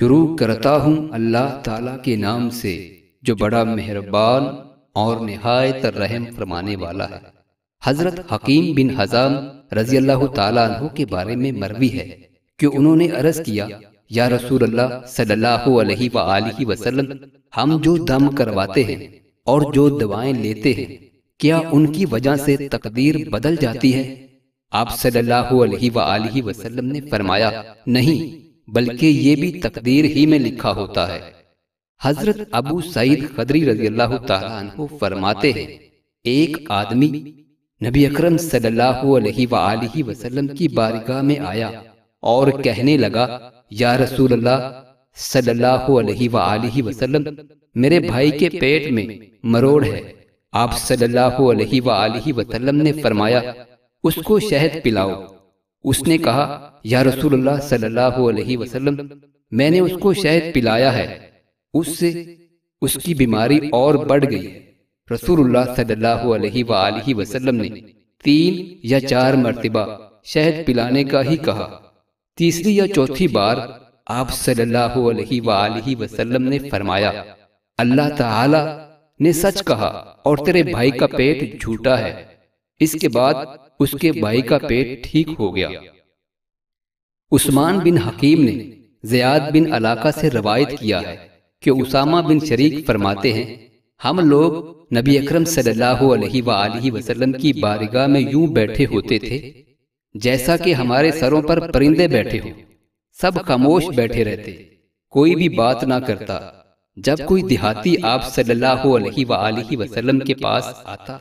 शुरू करता हूँ अल्लाह ताला के नाम से जो बड़ा मेहरबान और नहायत रहम फरमाने वाला है हजरत हकीम बिन हजाम रजी अल्लाह तु के बारे में मरवी है कि उन्होंने अर्ज किया या रसूल अल्लाह सल्लल्लाहु अलैहि वसल्लम हम जो दम करवाते हैं और जो दवाएं लेते हैं क्या उनकी वजह से तकदीर बदल जाती है आप सल्लल्लाहु अलैहि वसल्लम ने फरमाया नहीं बल्कि ये भी तकदीर ही में लिखा होता है हजरत अबू सईद खदरी रजी अल्लाह तु फरमाते हैं एक आदमी नबी अकरम सल्लल्लाहु अलैहि वसल्लम की बारगाह में आया और कहने लगा या रसूल अल्लाह अलैहि वसल्लम मेरे भाई के पेट में मरोड़ है आप सल्लल्लाहु अलैहि वसल्लम ने फरमाया उसको शहद पिलाओ उसने कहा या रसूलुल्लाह सल्लल्लाहु वसल्लम मैंने उसको शहद पिलाया है उससे उसकी बीमारी और बढ़ गई रसूलुल्लाह सल्लल्लाहु अलैहि वआलैहि वसल्लम ने तीन या चार मरतबा शहद पिलाने का ही कहा तीसरी या चौथी बार आप सल्लल्लाहु अलैहि वआलैहि वसल्लम ने फरमाया अल्लाह ताला ने सच कहा और तेरे भाई का पेट झूठा है इसके बाद उसके भाई का पेट ठीक हो गया उस्मान बिन हकीम ने जयाद बिन अलाका से रवायत किया है कि उसामा बिन शरीक फरमाते हैं हम लोग नबी अकरम सल्लल्लाहु अलैहि वसल्लम की बारगाह में यूं बैठे होते थे जैसा कि हमारे सरों पर परिंदे बैठे हों सब खामोश बैठे रहते कोई भी बात ना करता जब कोई देहाती आप सल्लल्लाहु अलैहि वसल्लम के पास आता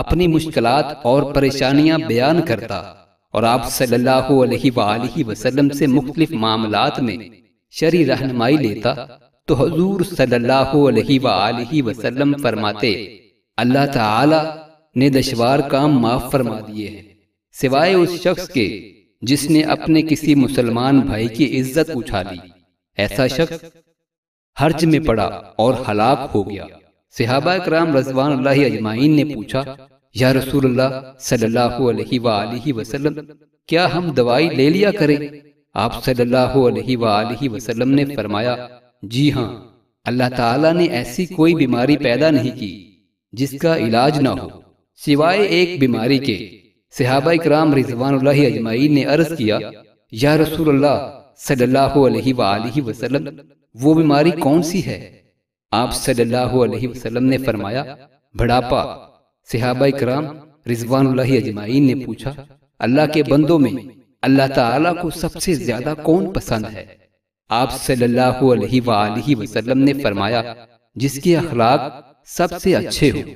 अपनी मुश्किल और परेशानियां बयान करता और आप सल्लाह से मुख्तलिफ में शरी लेता तो हजूर सल्लल्लाहु फरमाते अल्लाह ताला ने दशवार काम माफ फरमा दिए हैं सिवाय उस शख्स के जिसने अपने किसी मुसलमान भाई की इज्जत ली ऐसा शख्स हर्ज में पड़ा और हलाक हो गया सिहाबा कराम रजवान अल्लाह अजमाइन ने पूछा या रसूल सल्लल्लाहु क्या हम दवाई ले लिया करें आप सल्लल्लाहु ने फरमाया जी हाँ अल्लाह ताला ने ऐसी कोई बीमारी पैदा नहीं की जिसका इलाज ना हो सिवाय एक बीमारी के सिहाबा इकराम रिजवान अजमाई ने अर्ज किया या रसूल सल्लल्लाहु अलैहि वो बीमारी कौन सी है आप सल्लल्लाहु ने फरमाया बढ़ापा सिहाबा कराम रिजवान अजमाइन ने पूछा अल्लाह के बंदों में अल्लाह ताला को सबसे ज्यादा कौन पसंद है आप सल्लल्लाहु अलैहि वसल्लम ने फरमाया जिसके अखलाक सबसे अच्छे हो